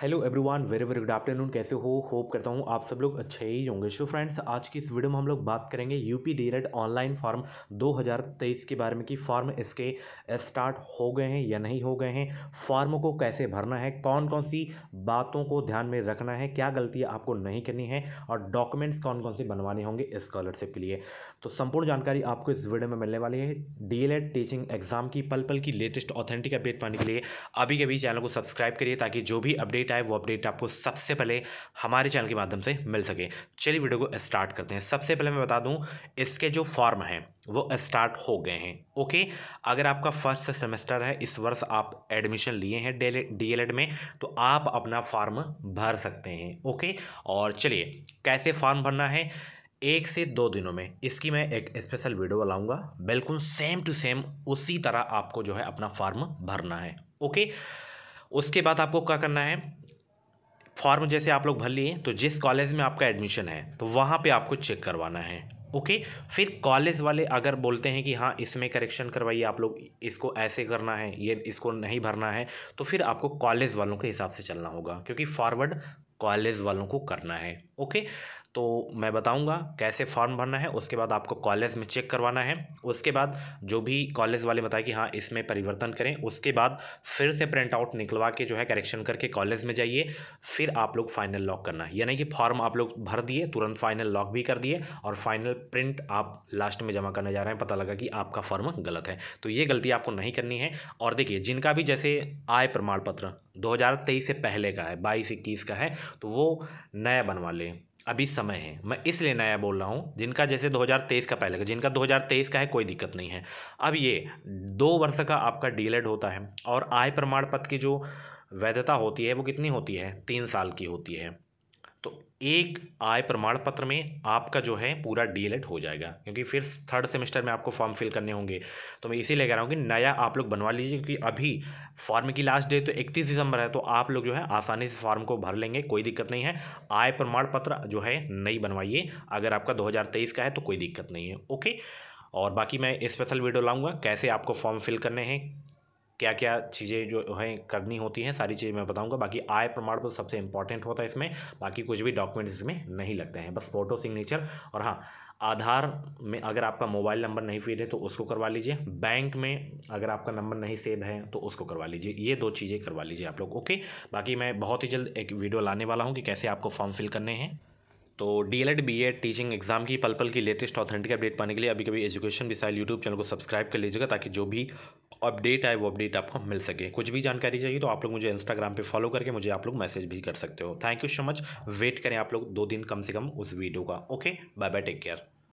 hello everyone very very good afternoon कैसे हो hope करता हूँ आप सब लोग अच्छे ही होंगे शो फ्रेंड्स आज की इस वीडियो में हम लोग बात करेंगे यूपी डीएलएड ऑनलाइन फॉर्म 2023 के बारे में कि फॉर्म इसके स्टार्ट हो गए हैं या नहीं हो गए हैं फॉर्म को कैसे भरना है कौन कौन सी बातों को ध्यान में रखना है क्या गलतियाँ आपको नहीं करनी है और डॉक्यूमेंट्स कौन कौन से बनवाने होंगे स्कॉलरशिप के लिए तो संपूर्ण जानकारी आपको इस वीडियो में मिलने वाली है डी टीचिंग एग्जाम की पल पल की लेटेस्ट ऑथेंटिक अपडेट पाने के लिए अभी के अभी चैनल को सब्सक्राइब करिए ताकि जो भी अपडेट अपडेट आए वो अपडेट आपको सबसे पहले हमारे चैनल के माध्यम से मिल सके चलिए वीडियो को स्टार्ट करते हैं सबसे पहले मैं बता दूं इसके जो फॉर्म हैं वो स्टार्ट हो गए हैं ओके अगर आपका फर्स्ट सेमेस्टर है इस वर्ष आप एडमिशन लिए हैं डीएलएड में तो आप अपना फॉर्म भर सकते हैं ओके और चलिए कैसे फॉर्म भरना है एक से दो दिनों में इसकी मैं एक स्पेशल वीडियो बनाऊंगा बिल्कुल सेम टू सेम उसी तरह आपको जो है अपना फॉर्म भरना है ओके उसके बाद आपको क्या करना है फॉर्म जैसे आप लोग भर लिए तो जिस कॉलेज में आपका एडमिशन है तो वहाँ पे आपको चेक करवाना है ओके फिर कॉलेज वाले अगर बोलते हैं कि हाँ इसमें करेक्शन करवाइए आप लोग इसको ऐसे करना है ये इसको नहीं भरना है तो फिर आपको कॉलेज वालों के हिसाब से चलना होगा क्योंकि फॉरवर्ड कॉलेज वालों को करना है ओके तो मैं बताऊंगा कैसे फॉर्म भरना है उसके बाद आपको कॉलेज में चेक करवाना है उसके बाद जो भी कॉलेज वाले बताए कि हाँ इसमें परिवर्तन करें उसके बाद फिर से प्रिंट आउट निकलवा के जो है करेक्शन करके कॉलेज में जाइए फिर आप लोग फाइनल लॉक करना है यानी कि फॉर्म आप लोग भर दिए तुरंत फाइनल लॉक भी कर दिए और फाइनल प्रिंट आप लास्ट में जमा करने जा रहे हैं पता लगा कि आपका फॉर्म गलत है तो ये गलती आपको नहीं करनी है और देखिए जिनका भी जैसे आय प्रमाण पत्र दो से पहले का है बाईस इक्कीस का है तो वो नया बनवा लें अभी समय है मैं इसलिए नया बोल रहा हूँ जिनका जैसे 2023 का पहले का जिनका 2023 का है कोई दिक्कत नहीं है अब ये दो वर्ष का आपका डीलेड होता है और आय प्रमाण पत्र की जो वैधता होती है वो कितनी होती है तीन साल की होती है तो एक आय प्रमाण पत्र में आपका जो है पूरा डीएलएड हो जाएगा क्योंकि फिर थर्ड सेमेस्टर में आपको फॉर्म फिल करने होंगे तो मैं इसीलिए कह रहा हूँ कि नया आप लोग बनवा लीजिए क्योंकि अभी फॉर्म की लास्ट डेट तो इकतीस दिसंबर है तो आप लोग जो है आसानी से फॉर्म को भर लेंगे कोई दिक्कत नहीं है आय प्रमाण पत्र जो है नहीं बनवाइए अगर आपका दो का है तो कोई दिक्कत नहीं है ओके और बाकी मैं स्पेशल वीडियो लाऊंगा कैसे आपको फॉर्म फिल करने हैं क्या क्या चीज़ें जो हैं करनी होती हैं सारी चीज़ें मैं बताऊंगा बाकी आय प्रमाण पत्र सबसे इंपॉर्टेंट होता है इसमें बाकी कुछ भी डॉक्यूमेंट्स इसमें नहीं लगते हैं बस फोटो सिग्नेचर और हाँ आधार में अगर आपका मोबाइल नंबर नहीं फिर है तो उसको करवा लीजिए बैंक में अगर आपका नंबर नहीं सेव है तो उसको करवा लीजिए ये दो चीज़ें करवा लीजिए आप लोग ओके बाकी मैं बहुत ही जल्द एक वीडियो लाने वाला हूँ कि कैसे आपको फॉर्म फिल करने हैं तो D L Ed B Ed teaching exam की पल पल की लेटेस्ट ऑथेंटिक अपडेट पाने के लिए अभी कभी एजुकेशन विसाइल यूट्यूब चैनल को सब्सक्राइब कर लीजिएगा ताकि जो भी अपडेट आए वो अपडेट आपको मिल सके कुछ भी जानकारी चाहिए तो आप लोग मुझे इंस्टाग्राम पे फॉलो करके मुझे आप लोग मैसेज भी कर सकते हो thank you so much wait करें आप लोग दो दिन कम से कम उस वीडियो का okay bye bye take care